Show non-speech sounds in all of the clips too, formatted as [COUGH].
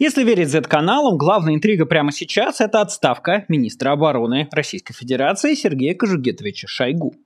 Если верить Z-каналам, главная интрига прямо сейчас – это отставка министра обороны Российской Федерации Сергея Кожугетовича Шойгу.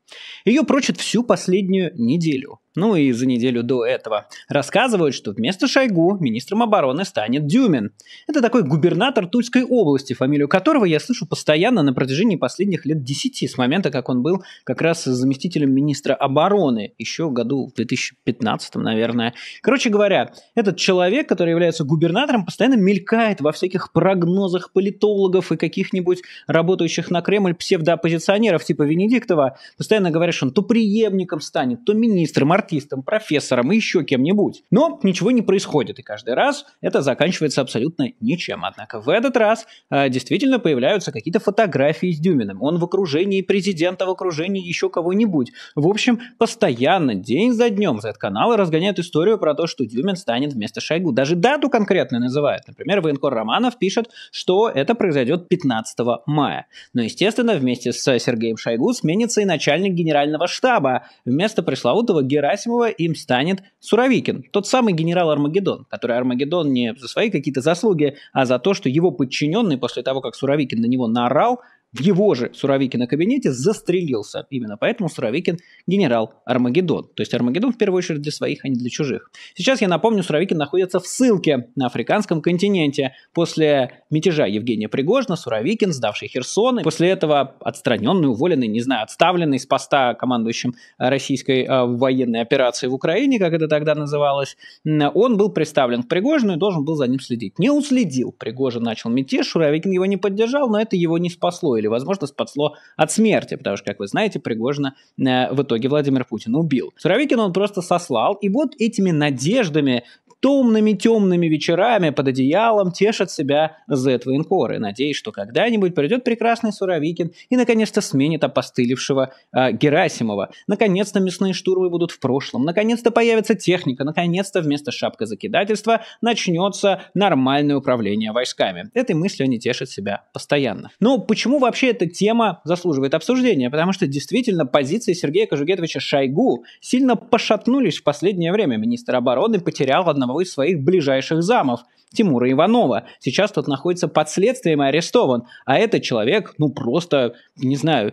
Ее прочат всю последнюю неделю ну и за неделю до этого, рассказывают, что вместо Шойгу министром обороны станет Дюмин. Это такой губернатор Тульской области, фамилию которого я слышу постоянно на протяжении последних лет десяти, с момента, как он был как раз заместителем министра обороны, еще в году в 2015, наверное. Короче говоря, этот человек, который является губернатором, постоянно мелькает во всяких прогнозах политологов и каких-нибудь работающих на Кремль псевдооппозиционеров типа Венедиктова. Постоянно говоришь, он то преемником станет, то министром, артистом, профессором и еще кем-нибудь. Но ничего не происходит, и каждый раз это заканчивается абсолютно ничем. Однако в этот раз э, действительно появляются какие-то фотографии с Дюминым. Он в окружении президента, в окружении еще кого-нибудь. В общем, постоянно, день за днем, этот канал разгоняют историю про то, что Дюмин станет вместо Шойгу. Даже дату конкретно называют. Например, военкор Романов пишет, что это произойдет 15 мая. Но, естественно, вместе с Сергеем Шойгу сменится и начальник генерального штаба. Вместо пресловутого Герасимова Герасимова им станет Суровикин, тот самый генерал Армагеддон, который Армагеддон не за свои какие-то заслуги, а за то, что его подчиненные после того, как Суровикин на него наорал, в его же Суровикина кабинете застрелился. Именно поэтому Суровикин генерал Армагеддон. То есть Армагеддон в первую очередь для своих, а не для чужих. Сейчас, я напомню, Суровикин находится в ссылке на африканском континенте. После мятежа Евгения Пригожина Суровикин, сдавший Херсон, и после этого отстраненный, уволенный, не знаю, отставленный с поста командующим э, российской э, военной операции в Украине, как это тогда называлось, он был представлен к Пригожину и должен был за ним следить. Не уследил. Пригожин начал мятеж, Суровикин его не поддержал, но это его не спасло или, возможно, спасло от смерти, потому что, как вы знаете, Пригожина э, в итоге Владимир Путин убил. Суровикин он просто сослал, и вот этими надеждами темными-темными вечерами под одеялом тешат себя Z-военкоры. Надеюсь, что когда-нибудь придет прекрасный Суровикин и, наконец-то, сменит опостылевшего э, Герасимова. Наконец-то мясные штурмы будут в прошлом. Наконец-то появится техника. Наконец-то вместо шапка закидательства начнется нормальное управление войсками. Этой мыслью они тешат себя постоянно. Но почему вообще эта тема заслуживает обсуждения? Потому что действительно позиции Сергея Кожугетовича Шойгу сильно пошатнулись в последнее время. Министр обороны потерял одного одного из своих ближайших замов – Тимура Иванова. Сейчас тот находится под следствием и арестован. А этот человек, ну просто, не знаю,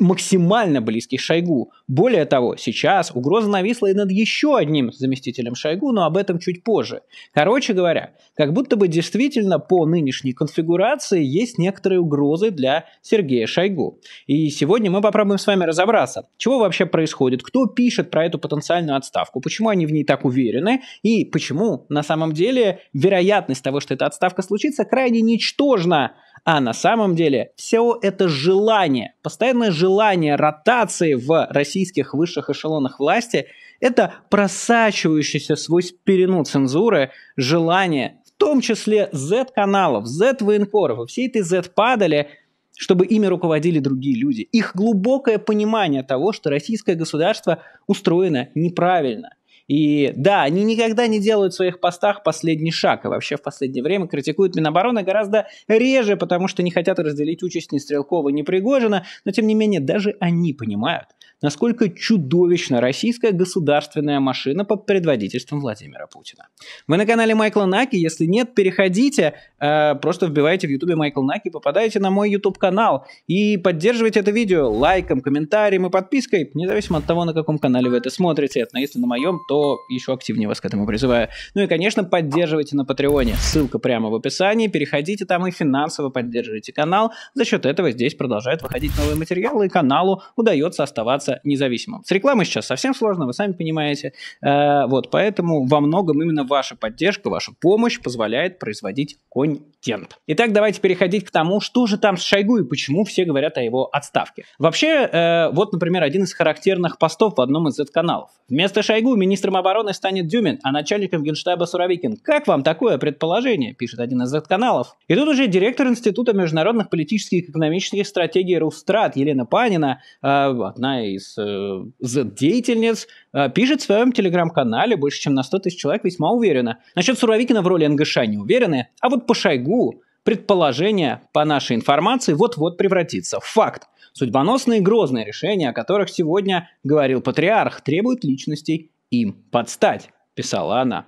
максимально близкий Шойгу. Более того, сейчас угроза нависла и над еще одним заместителем Шойгу, но об этом чуть позже. Короче говоря, как будто бы действительно по нынешней конфигурации есть некоторые угрозы для Сергея Шойгу. И сегодня мы попробуем с вами разобраться, чего вообще происходит, кто пишет про эту потенциальную отставку, почему они в ней так уверены и почему на самом деле вероятность того, что эта отставка случится, крайне ничтожна, а на самом деле все это желание, постоянное желание ротации в российских высших эшелонах власти, это просачивающийся сквозь перену цензуры желание, в том числе Z-каналов, Z-военкоров, всей этой Z-падали, чтобы ими руководили другие люди. Их глубокое понимание того, что российское государство устроено неправильно – и да, они никогда не делают в своих постах последний шаг, и вообще в последнее время критикуют Минобороны гораздо реже, потому что не хотят разделить участь ни Стрелкова, ни Пригожина, но тем не менее даже они понимают, насколько чудовищна российская государственная машина под предводительством Владимира Путина. Вы на канале Майкла Наки, если нет, переходите, э, просто вбивайте в ютубе Майкл Наки, попадаете на мой YouTube канал и поддерживайте это видео лайком, комментарием и подпиской, независимо от того, на каком канале вы это смотрите, но если на моем, то еще активнее вас к этому призываю. Ну и, конечно, поддерживайте на Патреоне, ссылка прямо в описании, переходите там и финансово поддерживайте канал, за счет этого здесь продолжают выходить новые материалы и каналу удается оставаться остаться независимым. С рекламой сейчас совсем сложно, вы сами понимаете. Э, вот, поэтому во многом именно ваша поддержка, ваша помощь позволяет производить контент. Итак, давайте переходить к тому, что же там с Шойгу и почему все говорят о его отставке. Вообще, э, вот, например, один из характерных постов в одном из Z-каналов. Вместо Шойгу министром обороны станет Дюмин, а начальником генштаба Суровикин. Как вам такое предположение? Пишет один из Z-каналов. И тут уже директор Института международных политических и экономических стратегий Рустрат Елена Панина, э, одна из из Z-деятельниц, э, э, пишет в своем телеграм-канале больше, чем на 100 тысяч человек, весьма уверенно. Насчет Суровикина в роли НГШ не уверены, а вот по Шойгу предположение, по нашей информации, вот-вот превратится в факт. Судьбоносные и грозные решения, о которых сегодня говорил патриарх, требуют личностей им подстать, писала она.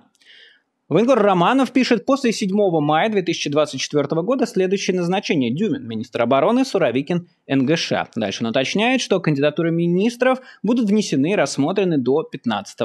Венгер Романов пишет, после 7 мая 2024 года следующее назначение Дюмин, министр обороны Суровикин НГШ. Дальше он уточняет, что кандидатуры министров будут внесены и рассмотрены до 15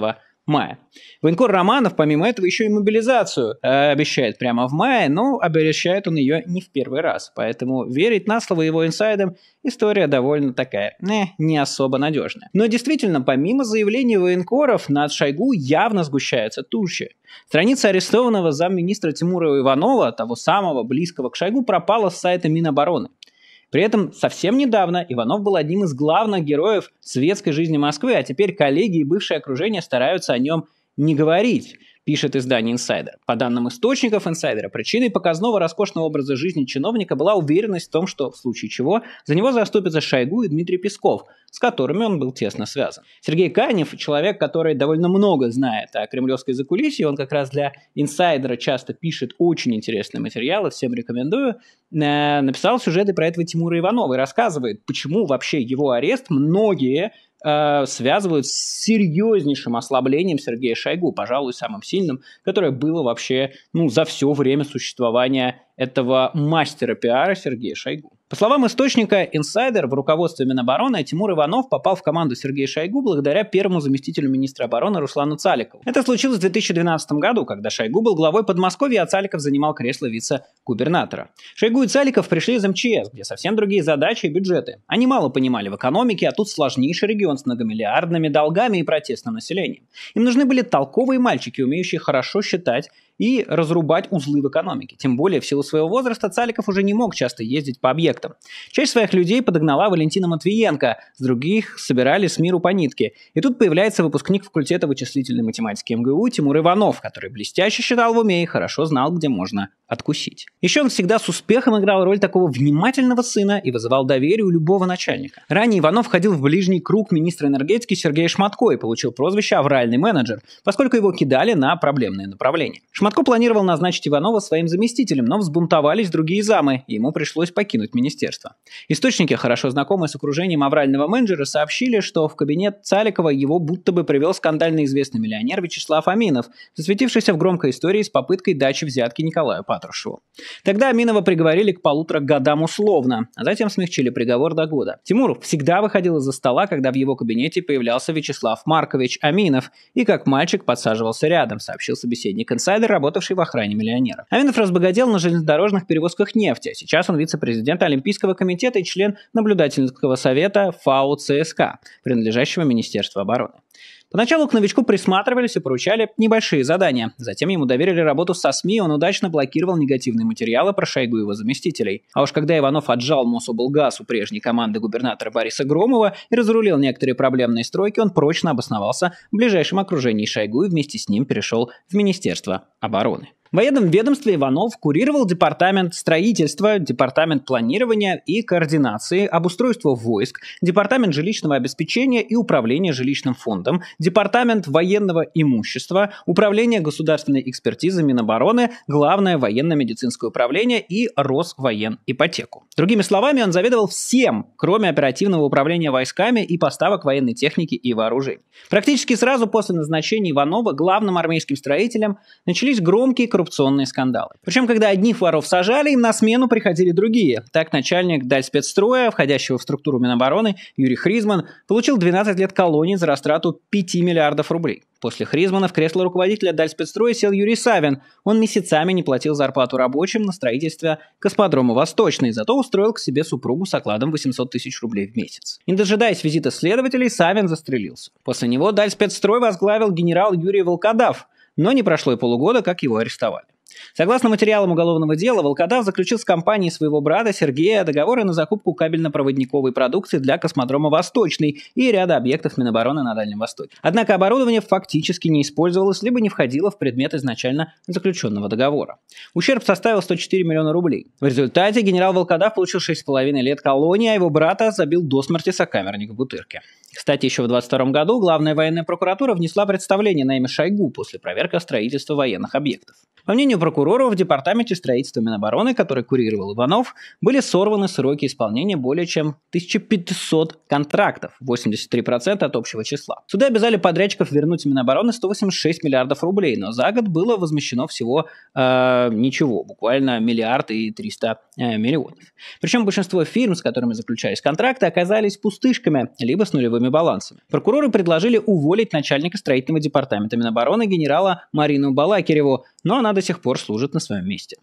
мая. Военкор Романов, помимо этого, еще и мобилизацию э, обещает прямо в мае, но обещает он ее не в первый раз. Поэтому верить на слово его инсайдам история довольно такая, э, не особо надежная. Но действительно, помимо заявлений военкоров, над Шойгу явно сгущаются тучи. Страница арестованного замминистра Тимура Иванова, того самого близкого к Шойгу, пропала с сайта Минобороны. При этом совсем недавно Иванов был одним из главных героев светской жизни Москвы, а теперь коллеги и бывшее окружение стараются о нем не говорить пишет издание Insider. По данным источников Insider, причиной показного роскошного образа жизни чиновника была уверенность в том, что в случае чего за него заступятся Шойгу и Дмитрий Песков, с которыми он был тесно связан. Сергей Канев – человек, который довольно много знает о кремлевской закулисье, он как раз для инсайдера часто пишет очень интересные материалы, всем рекомендую, э, написал сюжеты про этого Тимура Иванова и рассказывает, почему вообще его арест многие Э, связывают с серьезнейшим ослаблением Сергея Шойгу, пожалуй, самым сильным, которое было вообще ну, за все время существования этого мастера пиара Сергея Шойгу. По словам источника «Инсайдер», в руководство Минобороны Тимур Иванов попал в команду Сергея Шойгу благодаря первому заместителю министра обороны Руслану Цаликову. Это случилось в 2012 году, когда Шойгу был главой Подмосковья, а Цаликов занимал кресло вице-губернатора. Шойгу и Цаликов пришли из МЧС, где совсем другие задачи и бюджеты. Они мало понимали в экономике, а тут сложнейший регион с многомиллиардными долгами и протестным населением. Им нужны были толковые мальчики, умеющие хорошо считать и разрубать узлы в экономике. Тем более, в силу своего возраста Цаликов уже не мог часто ездить по объектам. Часть своих людей подогнала Валентина Матвиенко, с других собирали с миру по нитке. И тут появляется выпускник факультета вычислительной математики МГУ Тимур Иванов, который блестяще считал в уме и хорошо знал, где можно откусить. Еще он всегда с успехом играл роль такого внимательного сына и вызывал доверие у любого начальника. Ранее Иванов входил в ближний круг министра энергетики Сергея Шматко и получил прозвище «авральный менеджер», поскольку его кидали на проблемные направления. Шматко планировал назначить Иванова своим заместителем, но взбунтовались другие замы, и ему пришлось покинуть министерство. Источники, хорошо знакомые с окружением аврального менеджера, сообщили, что в кабинет Цаликова его будто бы привел скандально известный миллионер Вячеслав Аминов, засветившийся в громкой истории с попыткой дачи взятки Николаю Патрушеву. Тогда Аминова приговорили к полутора годам условно, а затем смягчили приговор до года. Тимуров всегда выходил из-за стола, когда в его кабинете появлялся Вячеслав Маркович Аминов, и как мальчик подсаживался рядом, сообщил собеседник инсайдера работавший в охране миллионера. Аминов разбогател на железнодорожных перевозках нефти. Сейчас он вице-президент Олимпийского комитета и член наблюдательного совета ФАО ЦСК, принадлежащего Министерству обороны. Поначалу к новичку присматривались и поручали небольшие задания. Затем ему доверили работу со СМИ, он удачно блокировал негативные материалы про Шойгу и его заместителей. А уж когда Иванов отжал Мособлгаз у прежней команды губернатора Бориса Громова и разрулил некоторые проблемные стройки, он прочно обосновался в ближайшем окружении Шойгу и вместе с ним перешел в Министерство обороны. В военном ведомстве Иванов курировал департамент строительства, департамент планирования и координации, обустройства войск, департамент жилищного обеспечения и управления жилищным фондом, департамент военного имущества, управление государственной экспертизы Минобороны, главное военно-медицинское управление и Росвоен-ипотеку. Другими словами, он заведовал всем, кроме оперативного управления войсками и поставок военной техники и вооружений. Практически сразу после назначения Иванова главным армейским строителем начались громкие коррупционные скандалы. Причем, когда одних воров сажали, им на смену приходили другие. Так начальник даль входящего в структуру Минобороны, Юрий Хризман, получил 12 лет колонии за растрату 5 миллиардов рублей. После Хризмана в кресло руководителя даль сел Юрий Савин. Он месяцами не платил зарплату рабочим на строительство космодрома «Восточный», зато устроил к себе супругу с окладом 800 тысяч рублей в месяц. Не дожидаясь визита следователей, Савин застрелился. После него Дальспецстрой возглавил генерал Юрий Волкодав, но не прошло и полугода, как его арестовали. Согласно материалам уголовного дела, Волкодав заключил с компанией своего брата Сергея договоры на закупку кабельно-проводниковой продукции для космодрома «Восточный» и ряда объектов Минобороны на Дальнем Востоке. Однако оборудование фактически не использовалось, либо не входило в предмет изначально заключенного договора. Ущерб составил 104 миллиона рублей. В результате генерал Волкодав получил 6,5 лет колонии, а его брата забил до смерти сокамерник в бутырке. Кстати, еще в 22 году главная военная прокуратура внесла представление на имя Шойгу после проверки строительства военных объектов. По мнению прокурора, в департаменте строительства Минобороны, который курировал Иванов, были сорваны сроки исполнения более чем 1500 контрактов, 83% от общего числа. Суды обязали подрядчиков вернуть Минобороны 186 миллиардов рублей, но за год было возмещено всего э, ничего, буквально миллиард и 300 э, миллионов. Причем большинство фирм, с которыми заключались контракты, оказались пустышками, либо с нулевым торговыми балансами. Прокуроры предложили уволить начальника строительного департамента Минобороны генерала Марину Балакиреву, но она до сих пор служит на своем месте.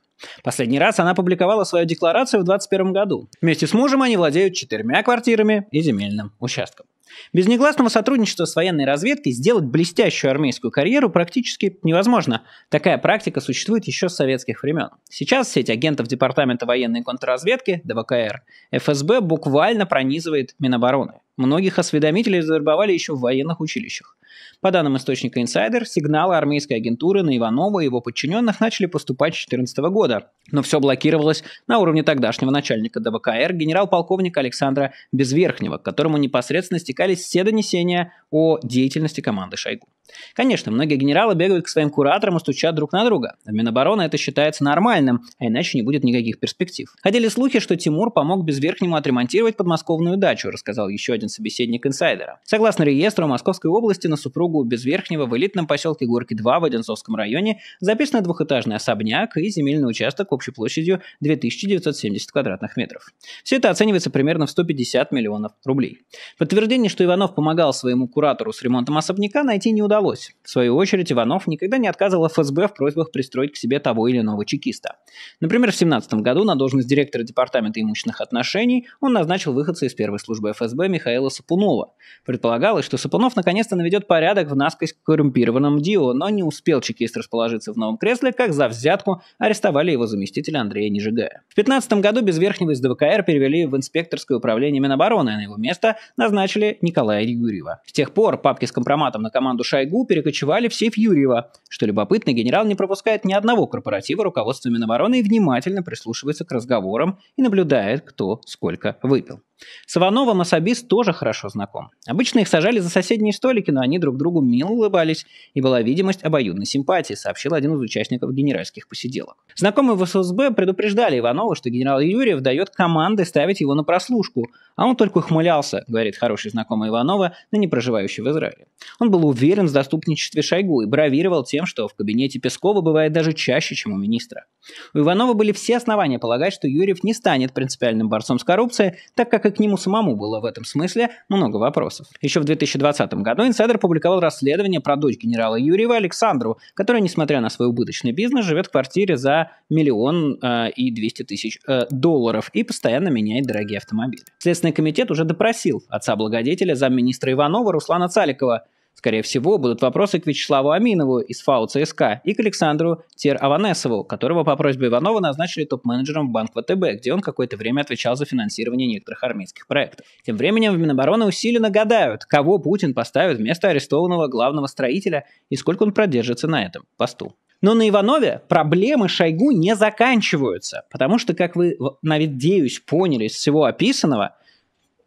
Последний раз она публиковала свою декларацию в 2021 году. Вместе с мужем они владеют четырьмя квартирами и земельным участком. Без негласного сотрудничества с военной разведкой сделать блестящую армейскую карьеру практически невозможно. Такая практика существует еще с советских времен. Сейчас сеть агентов Департамента военной контрразведки, ДВКР, ФСБ буквально пронизывает Минобороны. Многих осведомителей завербовали еще в военных училищах. По данным источника Insider, сигналы армейской агентуры на Иванова и его подчиненных начали поступать с 2014 года, но все блокировалось на уровне тогдашнего начальника ДВКР генерал-полковника Александра Безверхнего, к которому непосредственно стекались все донесения о деятельности команды Шойгу. Конечно, многие генералы бегают к своим кураторам и стучат друг на друга. В Минобороны это считается нормальным, а иначе не будет никаких перспектив. Ходили слухи, что Тимур помог Безверхнему отремонтировать подмосковную дачу, рассказал еще один собеседник инсайдера. Согласно реестру, в Московской области на супругу без верхнего в элитном поселке Горки-2 в Одинцовском районе записан двухэтажный особняк и земельный участок общей площадью 2970 квадратных метров. Все это оценивается примерно в 150 миллионов рублей. Подтверждение, что Иванов помогал своему куратору с ремонтом особняка, найти не удалось. В свою очередь, Иванов никогда не отказывал ФСБ в просьбах пристроить к себе того или иного чекиста. Например, в 2017 году на должность директора Департамента имущественных отношений он назначил выходца из первой службы ФСБ Михаила Сапунова. Предполагалось, что Сапунов наконец-то наведет порядок в насквозь коррумпированном Дио, но не успел чекист расположиться в новом кресле, как за взятку арестовали его заместителя Андрея Нижигая. В 2015 году без верхнего из ДВКР перевели в инспекторское управление Минобороны, а на его место назначили Николая Юрьева. С тех пор папки с компроматом на команду Шойгу перекочевали в сейф Юрьева. Что любопытно, генерал не пропускает ни одного корпоратива руководства Минобороны и внимательно прислушивается к разговорам и наблюдает, кто сколько выпил. С Ивановым особист тоже хорошо знаком. Обычно их сажали за соседние столики, но они они друг другу мило улыбались, и была видимость обоюдной симпатии, сообщил один из участников генеральских посиделок. Знакомые в ССБ предупреждали Иванова, что генерал Юрьев дает команды ставить его на прослушку, а он только ухмылялся, говорит хороший знакомый Иванова, но не проживающий в Израиле. Он был уверен в заступничестве Шойгу и бравировал тем, что в кабинете Пескова бывает даже чаще, чем у министра. У Иванова были все основания полагать, что Юрьев не станет принципиальным борцом с коррупцией, так как и к нему самому было в этом смысле много вопросов. Еще в 2020 году инсайдер опубликовал расследование про дочь генерала Юрьева Александрову, которая, несмотря на свой убыточный бизнес, живет в квартире за миллион э, и двести тысяч э, долларов и постоянно меняет дорогие автомобили. Следственный комитет уже допросил отца благодетеля замминистра Иванова Руслана Цаликова, Скорее всего, будут вопросы к Вячеславу Аминову из ФАУ ЦСК и к Александру Тер-Аванесову, которого по просьбе Иванова назначили топ-менеджером в Банк ВТБ, где он какое-то время отвечал за финансирование некоторых армейских проектов. Тем временем в Минобороны усиленно гадают, кого Путин поставит вместо арестованного главного строителя и сколько он продержится на этом посту. Но на Иванове проблемы Шойгу не заканчиваются, потому что, как вы, надеюсь, поняли из всего описанного,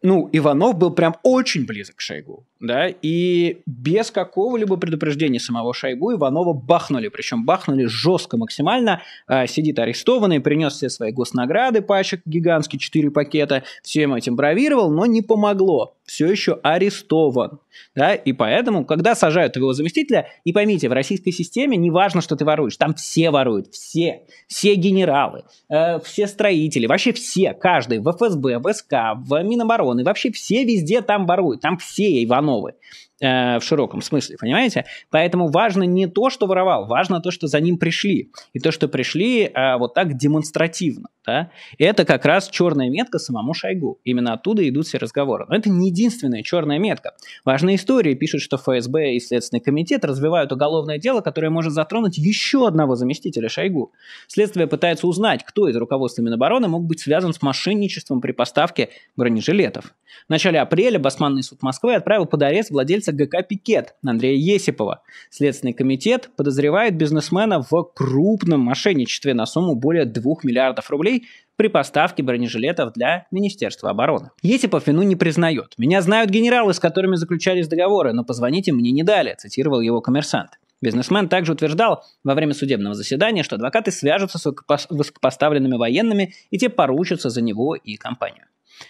ну, Иванов был прям очень близок к Шойгу, да, и без какого-либо предупреждения самого Шойгу Иванова бахнули, причем бахнули жестко максимально, а, сидит арестованный, принес все свои госнаграды, пачек гигантский, 4 пакета, всем этим бравировал, но не помогло, все еще арестован, да, и поэтому, когда сажают его заместителя, и поймите, в российской системе не важно, что ты воруешь, там все воруют, все, все генералы, э, все строители, вообще все, каждый, в ФСБ, в СК, в Минобороны, Ивановы. Вообще все везде там воруют, там все Ивановы. Э, в широком смысле, понимаете? Поэтому важно не то, что воровал, важно то, что за ним пришли. И то, что пришли э, вот так демонстративно. Да? И это как раз черная метка самому Шойгу. Именно оттуда идут все разговоры. Но это не единственная черная метка. Важные истории пишут, что ФСБ и Следственный комитет развивают уголовное дело, которое может затронуть еще одного заместителя Шойгу. Следствие пытается узнать, кто из руководства Минобороны мог быть связан с мошенничеством при поставке бронежилетов. В начале апреля Басманный суд Москвы отправил под арест владельца журналиста ГК «Пикет» Андрея Есипова. Следственный комитет подозревает бизнесмена в крупном мошенничестве на сумму более 2 миллиардов рублей при поставке бронежилетов для Министерства обороны. Есипов вину не признает. «Меня знают генералы, с которыми заключались договоры, но позвоните мне не дали», цитировал его коммерсант. Бизнесмен также утверждал во время судебного заседания, что адвокаты свяжутся с высокопоставленными военными, и те поручатся за него и компанию.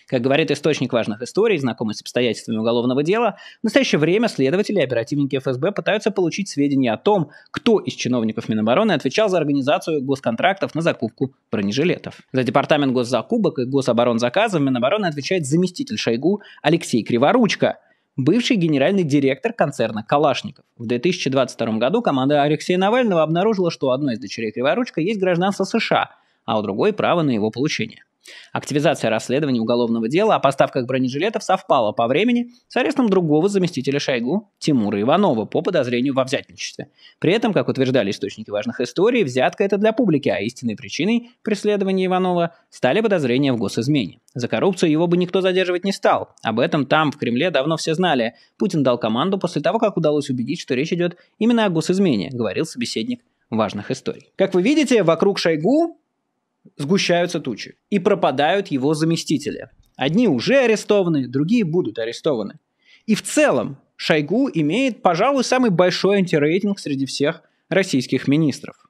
Как говорит источник важных историй, знакомый с обстоятельствами уголовного дела, в настоящее время следователи и оперативники ФСБ пытаются получить сведения о том, кто из чиновников Минобороны отвечал за организацию госконтрактов на закупку бронежилетов. За департамент госзакупок и гособоронзаказа в Минобороны отвечает заместитель Шойгу Алексей Криворучка – бывший генеральный директор концерна «Калашников». В 2022 году команда Алексея Навального обнаружила, что у одной из дочерей Криворучка есть гражданство США, а у другой – право на его получение. Активизация расследования уголовного дела о поставках бронежилетов совпала по времени с арестом другого заместителя Шойгу Тимура Иванова по подозрению во взятничестве. При этом, как утверждали источники важных историй, взятка это для публики, а истинной причиной преследования Иванова стали подозрения в госизмене. За коррупцию его бы никто задерживать не стал. Об этом там, в Кремле, давно все знали. Путин дал команду после того, как удалось убедить, что речь идет именно о госизмене, говорил собеседник важных историй. Как вы видите, вокруг Шойгу сгущаются тучи, и пропадают его заместители. Одни уже арестованы, другие будут арестованы. И в целом Шойгу имеет, пожалуй, самый большой антирейтинг среди всех российских министров.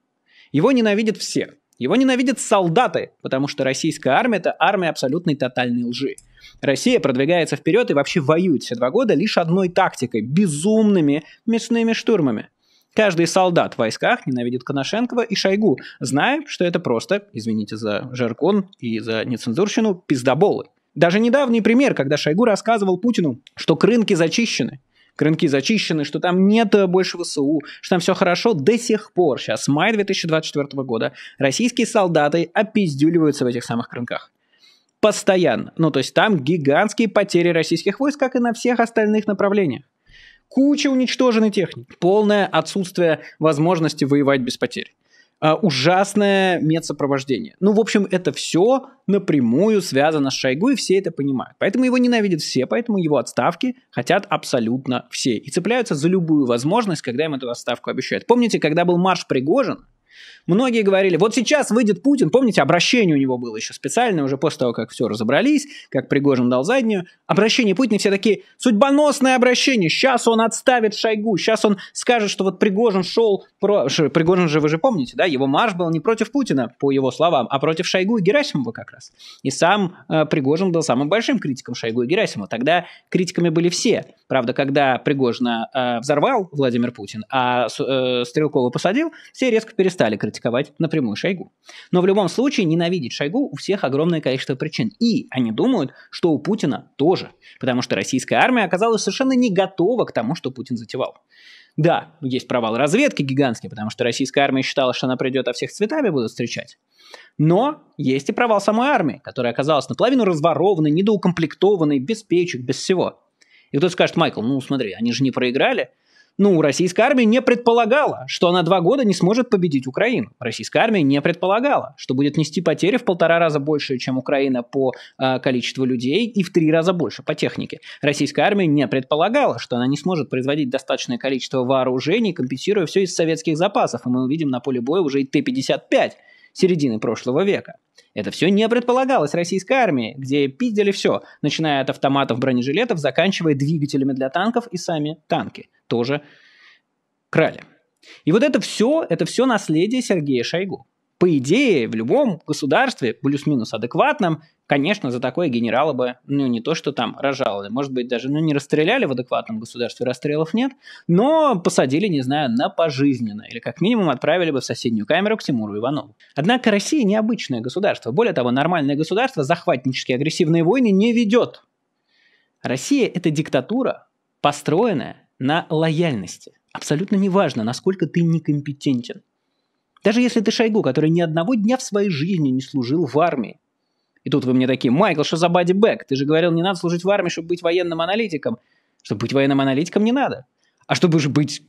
Его ненавидят все. Его ненавидят солдаты, потому что российская армия – это армия абсолютной тотальной лжи. Россия продвигается вперед и вообще воюет все два года лишь одной тактикой – безумными мясными штурмами. Каждый солдат в войсках ненавидит Коношенкова и Шойгу, зная, что это просто, извините за жаргон и за нецензурщину, пиздоболы. Даже недавний пример, когда Шойгу рассказывал Путину, что крынки зачищены, рынки зачищены, что там нет э, больше ВСУ, что там все хорошо до сих пор. Сейчас, май 2024 года, российские солдаты опиздюливаются в этих самых рынках. Постоянно. Ну, то есть там гигантские потери российских войск, как и на всех остальных направлениях куча уничтоженной техники, полное отсутствие возможности воевать без потерь. Uh, ужасное медсопровождение. Ну, в общем, это все напрямую связано с Шойгу, и все это понимают. Поэтому его ненавидят все, поэтому его отставки хотят абсолютно все. И цепляются за любую возможность, когда им эту отставку обещают. Помните, когда был марш Пригожин, Многие говорили, вот сейчас выйдет Путин, помните, обращение у него было еще специальное, уже после того, как все разобрались, как Пригожин дал заднюю, обращение Путина, все такие, судьбоносное обращение, сейчас он отставит Шойгу, сейчас он скажет, что вот Пригожин шел, про... Пригожин же вы же помните, да, его марш был не против Путина, по его словам, а против Шойгу и Герасимова как раз. И сам э, Пригожин был самым большим критиком Шойгу и Герасимова, тогда критиками были все. Правда, когда Пригожина э, взорвал Владимир Путин, а э, Стрелкова посадил, все резко перестали стали критиковать напрямую Шойгу. Но в любом случае ненавидеть Шойгу у всех огромное количество причин. И они думают, что у Путина тоже. Потому что российская армия оказалась совершенно не готова к тому, что Путин затевал. Да, есть провал разведки гигантский, потому что российская армия считала, что она придет, а всех цветами будут встречать. Но есть и провал самой армии, которая оказалась наполовину разворованной, недоукомплектованной, без печек, без всего. И кто-то скажет, Майкл, ну смотри, они же не проиграли. Ну, российская армия не предполагала, что она два года не сможет победить Украину. Российская армия не предполагала, что будет нести потери в полтора раза больше, чем Украина по э, количеству людей и в три раза больше по технике. Российская армия не предполагала, что она не сможет производить достаточное количество вооружений, компенсируя все из советских запасов. И мы увидим на поле боя уже и Т-55 середины прошлого века. Это все не предполагалось российской армии, где пиздили все, начиная от автоматов бронежилетов, заканчивая двигателями для танков и сами танки тоже крали. И вот это все, это все наследие Сергея Шойгу. По идее, в любом государстве, плюс-минус адекватном, Конечно, за такое генерала бы, ну, не то, что там рожали, может быть, даже, ну, не расстреляли в адекватном государстве, расстрелов нет, но посадили, не знаю, на пожизненно, или как минимум отправили бы в соседнюю камеру к Тимуру Иванову. Однако Россия необычное государство. Более того, нормальное государство захватнические агрессивные войны не ведет. Россия – это диктатура, построенная на лояльности. Абсолютно неважно, насколько ты некомпетентен. Даже если ты Шойгу, который ни одного дня в своей жизни не служил в армии, и тут вы мне такие, Майкл, что за бодибэк? Ты же говорил, не надо служить в армии, чтобы быть военным аналитиком. Чтобы быть военным аналитиком не надо. А чтобы же быть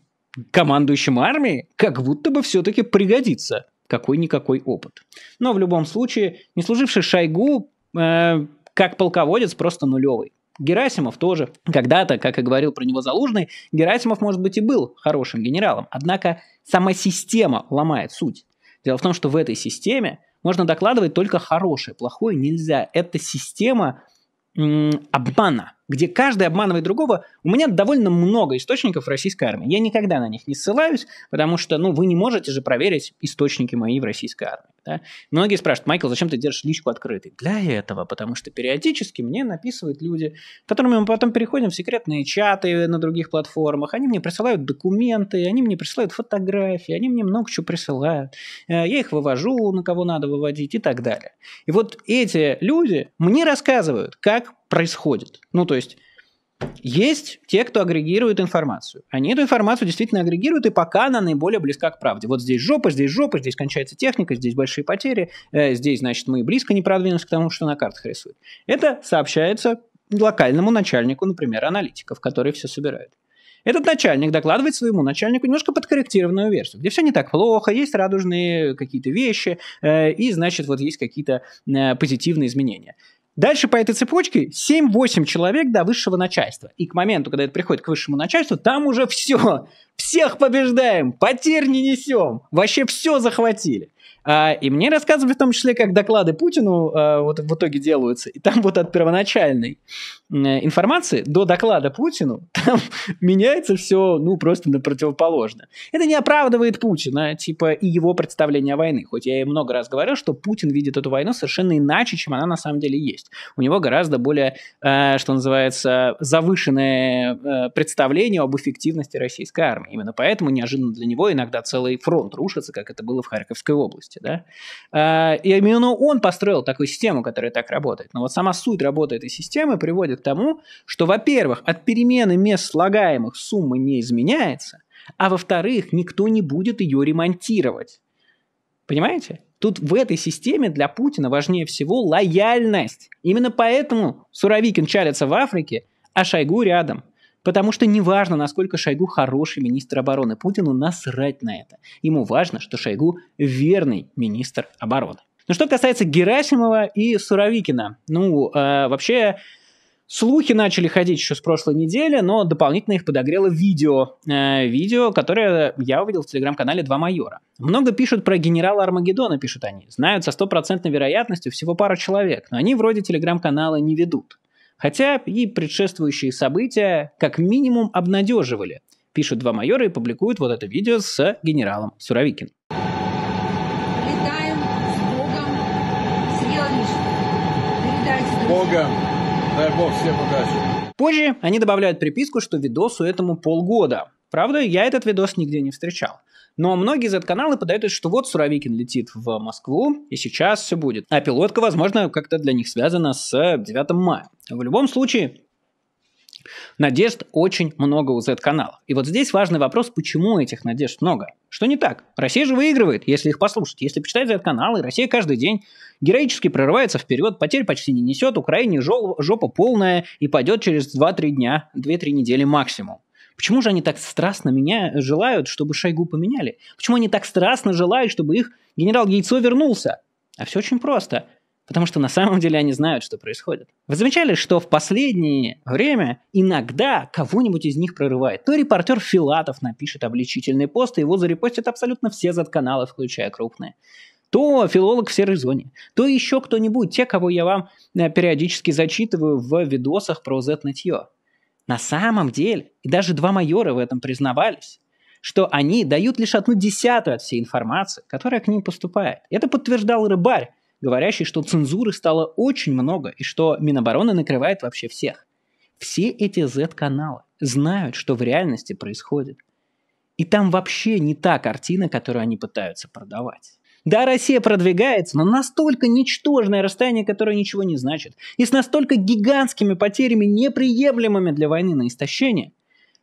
командующим армией, как будто бы все-таки пригодится какой-никакой опыт. Но в любом случае, не служивший Шойгу, э, как полководец, просто нулевый. Герасимов тоже. Когда-то, как и говорил про него Залужный, Герасимов, может быть, и был хорошим генералом. Однако сама система ломает суть. Дело в том, что в этой системе можно докладывать только хорошее, плохое нельзя. Это система обмана где каждый обманывает другого, у меня довольно много источников российской армии. Я никогда на них не ссылаюсь, потому что, ну, вы не можете же проверить источники мои в российской армии. Да? Многие спрашивают, Майкл, зачем ты держишь личку открытой? Для этого, потому что периодически мне написывают люди, которыми мы потом переходим в секретные чаты на других платформах, они мне присылают документы, они мне присылают фотографии, они мне много чего присылают, э, я их вывожу, на кого надо выводить и так далее. И вот эти люди мне рассказывают, как происходит. Ну, то есть есть те, кто агрегирует информацию. Они эту информацию действительно агрегируют, и пока она наиболее близка к правде. Вот здесь жопа, здесь жопа, здесь кончается техника, здесь большие потери, э, здесь, значит, мы близко не продвинулись к тому, что на картах рисуют. Это сообщается локальному начальнику, например, аналитиков, которые все собирают. Этот начальник докладывает своему начальнику немножко подкорректированную версию, где все не так плохо, есть радужные какие-то вещи, э, и, значит, вот есть какие-то э, позитивные изменения. Дальше по этой цепочке 7-8 человек до высшего начальства. И к моменту, когда это приходит к высшему начальству, там уже все. Всех побеждаем, потерь не несем, вообще все захватили. А, и мне рассказывали в том числе, как доклады Путину а, вот в итоге делаются. И там вот от первоначальной информации до доклада Путину [LAUGHS] там меняется все, ну, просто на противоположное. Это не оправдывает Путина, типа, и его представление о войне. Хоть я и много раз говорил, что Путин видит эту войну совершенно иначе, чем она на самом деле есть. У него гораздо более, э, что называется, завышенное э, представление об эффективности российской армии ударами. Именно поэтому неожиданно для него иногда целый фронт рушится, как это было в Харьковской области. Да? А, и именно он построил такую систему, которая так работает. Но вот сама суть работы этой системы приводит к тому, что, во-первых, от перемены мест слагаемых суммы не изменяется, а во-вторых, никто не будет ее ремонтировать. Понимаете? Тут в этой системе для Путина важнее всего лояльность. Именно поэтому Суровикин чалится в Африке, а Шойгу рядом – Потому что неважно, насколько Шойгу хороший министр обороны, Путину насрать на это. Ему важно, что Шойгу верный министр обороны. Ну что касается Герасимова и Суровикина, ну э, вообще слухи начали ходить еще с прошлой недели, но дополнительно их подогрело видео, э, видео, которое я увидел в телеграм-канале «Два майора». Много пишут про генерала Армагеддона, пишут они. Знают со стопроцентной вероятностью всего пара человек, но они вроде телеграм-канала не ведут. Хотя и предшествующие события как минимум обнадеживали, пишут два майора и публикуют вот это видео с генералом Суровикин. Летаем с Богом, с Передайте, Богом. Дай Бог всем удачи. Позже они добавляют приписку, что видосу этому полгода. Правда, я этот видос нигде не встречал. Но многие из Z-каналы подают, что вот Суровикин летит в Москву, и сейчас все будет. А пилотка, возможно, как-то для них связана с 9 э, мая. В любом случае, Надежд очень много у Z-каналов. И вот здесь важный вопрос, почему этих надежд много. Что не так? Россия же выигрывает, если их послушать. Если почитать Z-каналы, Россия каждый день героически прорывается вперед, потерь почти не несет, Украине жопа полная и пойдет через 2-3 дня, 2-3 недели максимум. Почему же они так страстно меня э, желают, чтобы Шойгу поменяли? Почему они так страстно желают, чтобы их генерал Яйцо вернулся? А все очень просто. Потому что на самом деле они знают, что происходит. Вы замечали, что в последнее время иногда кого-нибудь из них прорывает? То репортер Филатов напишет обличительный пост, и его зарепостят абсолютно все Z-каналы, включая крупные. То филолог в серой зоне, то еще кто-нибудь, те, кого я вам э, периодически зачитываю в видосах про Z-нытье. На самом деле, и даже два майора в этом признавались, что они дают лишь одну десятую от всей информации, которая к ним поступает. Это подтверждал рыбарь, говорящий, что цензуры стало очень много и что Минобороны накрывает вообще всех. Все эти Z-каналы знают, что в реальности происходит. И там вообще не та картина, которую они пытаются продавать. Да, Россия продвигается, но настолько ничтожное расстояние, которое ничего не значит, и с настолько гигантскими потерями, неприемлемыми для войны на истощение,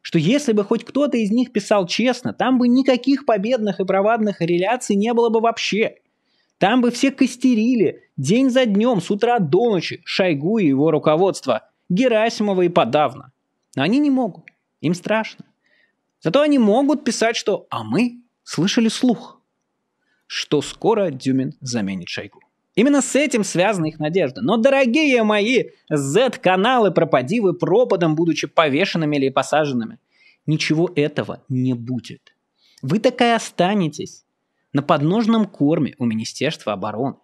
что если бы хоть кто-то из них писал честно, там бы никаких победных и провадных реляций не было бы вообще. Там бы все костерили день за днем, с утра до ночи, Шойгу и его руководство, Герасимова и подавно. Но они не могут, им страшно. Зато они могут писать, что «а мы слышали слух» что скоро Дюмин заменит Шойгу. Именно с этим связана их надежда. Но, дорогие мои, Z-каналы пропади вы пропадом, будучи повешенными или посаженными. Ничего этого не будет. Вы такая останетесь на подножном корме у Министерства обороны,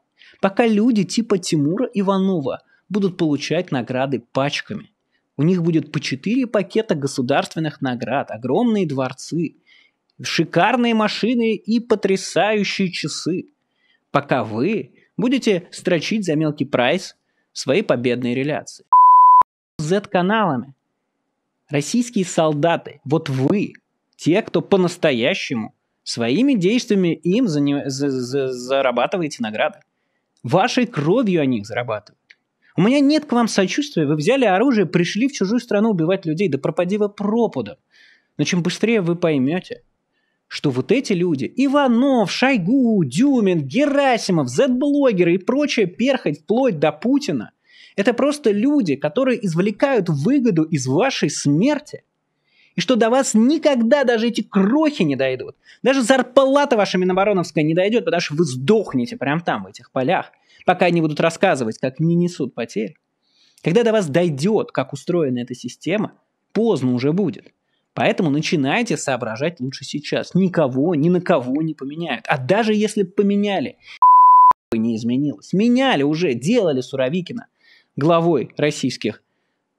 пока люди типа Тимура Иванова будут получать награды пачками. У них будет по четыре пакета государственных наград, огромные дворцы, шикарные машины и потрясающие часы, пока вы будете строчить за мелкий прайс свои победные реляции. Z-каналами. Российские солдаты, вот вы, те, кто по-настоящему своими действиями им за, за, за, зарабатываете награды. Вашей кровью они их зарабатывают. У меня нет к вам сочувствия, вы взяли оружие, пришли в чужую страну убивать людей, да пропади вы пропадом. Но чем быстрее вы поймете, что вот эти люди, Иванов, Шойгу, Дюмин, Герасимов, Z-блогеры и прочая перхоть вплоть до Путина, это просто люди, которые извлекают выгоду из вашей смерти. И что до вас никогда даже эти крохи не дойдут. Даже зарплата ваша Минобороновская не дойдет, потому что вы сдохнете прямо там, в этих полях, пока они будут рассказывать, как не несут потерь. Когда до вас дойдет, как устроена эта система, поздно уже будет. Поэтому начинайте соображать лучше сейчас. Никого, ни на кого не поменяют. А даже если поменяли, [LAUGHS] не изменилось. Меняли уже, делали Суровикина главой российских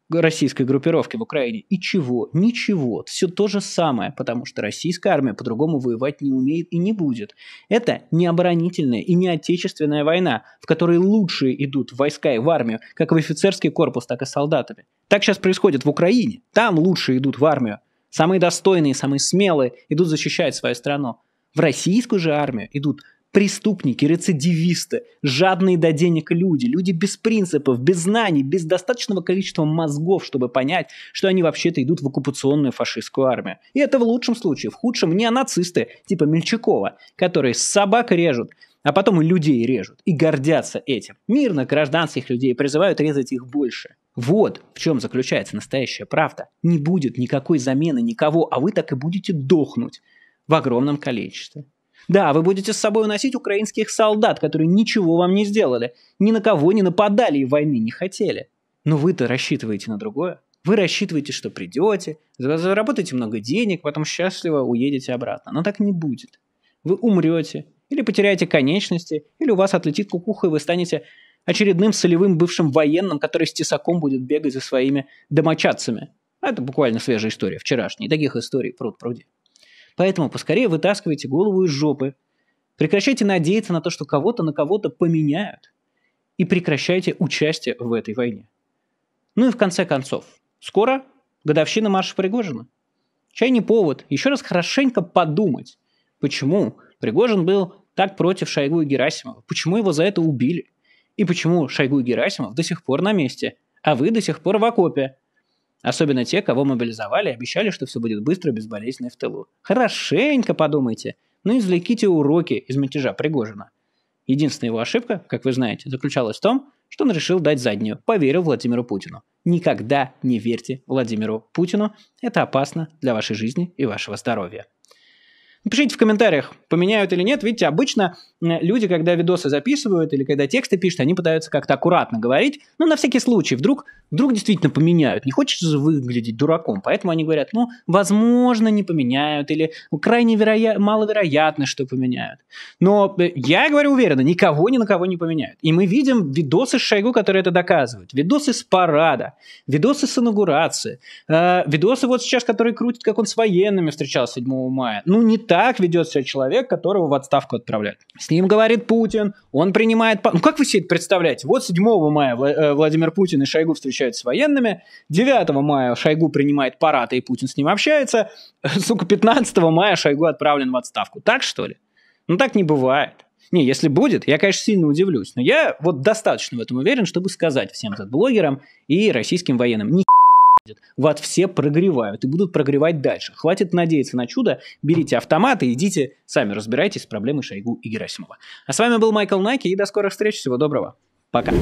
российской группировки в Украине. И чего? Ничего. Все то же самое, потому что российская армия по-другому воевать не умеет и не будет. Это не оборонительная и не отечественная война, в которой лучшие идут в войска и в армию, как в офицерский корпус, так и солдатами. Так сейчас происходит в Украине. Там лучшие идут в армию, Самые достойные, самые смелые идут защищать свою страну. В российскую же армию идут преступники, рецидивисты, жадные до денег люди, люди без принципов, без знаний, без достаточного количества мозгов, чтобы понять, что они вообще-то идут в оккупационную фашистскую армию. И это в лучшем случае, в худшем не неонацисты, типа Мельчакова, которые с собак режут, а потом и людей режут, и гордятся этим. Мирно гражданских людей призывают резать их больше. Вот в чем заключается настоящая правда. Не будет никакой замены никого, а вы так и будете дохнуть в огромном количестве. Да, вы будете с собой уносить украинских солдат, которые ничего вам не сделали, ни на кого не нападали и войны не хотели. Но вы-то рассчитываете на другое. Вы рассчитываете, что придете, заработаете много денег, потом счастливо уедете обратно. Но так не будет. Вы умрете, или потеряете конечности, или у вас отлетит кукуха, и вы станете очередным солевым бывшим военным, который с тесаком будет бегать за своими домочадцами. Это буквально свежая история, вчерашняя. И таких историй пруд пруди. Поэтому поскорее вытаскивайте голову из жопы, прекращайте надеяться на то, что кого-то на кого-то поменяют, и прекращайте участие в этой войне. Ну и в конце концов, скоро годовщина марша Пригожина. Чай не повод еще раз хорошенько подумать, почему Пригожин был так против Шойгу и Герасимова. Почему его за это убили? И почему Шойгу и Герасимов до сих пор на месте, а вы до сих пор в окопе? Особенно те, кого мобилизовали, обещали, что все будет быстро, безболезненно и в тылу. Хорошенько подумайте, но ну, извлеките уроки из мятежа Пригожина. Единственная его ошибка, как вы знаете, заключалась в том, что он решил дать заднюю, поверил Владимиру Путину. Никогда не верьте Владимиру Путину, это опасно для вашей жизни и вашего здоровья. Пишите в комментариях, поменяют или нет. Видите, обычно люди, когда видосы записывают или когда тексты пишут, они пытаются как-то аккуратно говорить. Но ну, на всякий случай, вдруг, вдруг действительно поменяют. Не хочется выглядеть дураком. Поэтому они говорят, ну, возможно, не поменяют или крайне вероя... маловероятно, что поменяют. Но э, я говорю уверенно, никого ни на кого не поменяют. И мы видим видосы с Шойгу, которые это доказывают. Видосы с парада, видосы с инаугурации, э, видосы вот сейчас, которые крутят, как он с военными встречался 7 мая. Ну, не так так ведет себя человек, которого в отставку отправляют. С ним говорит Путин, он принимает... Ну как вы себе это представляете? Вот 7 мая э, Владимир Путин и Шойгу встречаются с военными, 9 мая Шойгу принимает парад, и Путин с ним общается, [LAUGHS] сука, 15 мая Шойгу отправлен в отставку. Так что ли? Ну так не бывает. Не, если будет, я, конечно, сильно удивлюсь. Но я вот достаточно в этом уверен, чтобы сказать всем этот блогерам и российским военным. Ни ездят. Ват все прогревают и будут прогревать дальше. Хватит надеяться на чудо, берите автоматы, идите, сами разбирайтесь с проблемой Шойгу и Герасимова. А с вами был Майкл Найки, и до скорых встреч, всего доброго, пока.